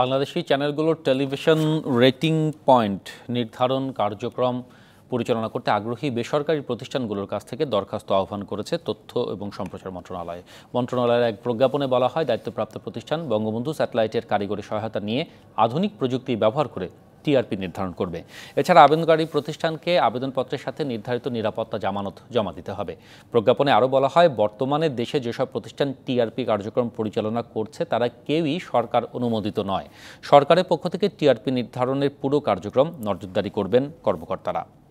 বাংলাদেশি চ্যানেলগুলোর television rating point নির্ধারণ কার্যক্রম পরিচালনা করতে আগ্রহী বেসরকারি প্রতিষ্ঠানগুলোর কাছ থেকে দরখাস্ত আহ্বান করেছে তথ্য এবং সম্প্রচার মন্ত্রণালয় মন্ত্রণালয়ের এক প্রজ্ঞাপনে বলা হয় দায়িত্বপ্রাপ্ত প্রতিষ্ঠান বঙ্গবন্ধু স্যাটেলাইটের কারিগরি সহায়তা নিয়ে আধুনিক প্রযুক্তি ব্যবহার করে টিআরপি নির্ধারণ করবে এছাড়া আবেদনকারী প্রতিষ্ঠানকে আবেদনপত্রের সাথে নির্ধারিত নিরাপত্তা জামানত জমা দিতে হবে প্রজ্ঞাপনে আরও বলা হয় বর্তমানে দেশে যেসব প্রতিষ্ঠান টিআরপি কার্যক্রম পরিচালনা করছে তারা কেউই সরকার অনুমোদিত নয় সরকারের পক্ষ থেকে টিআরপি নির্ধারণের পুরো কার্যক্রম নজরদারি করবেন কর্মকর্তারা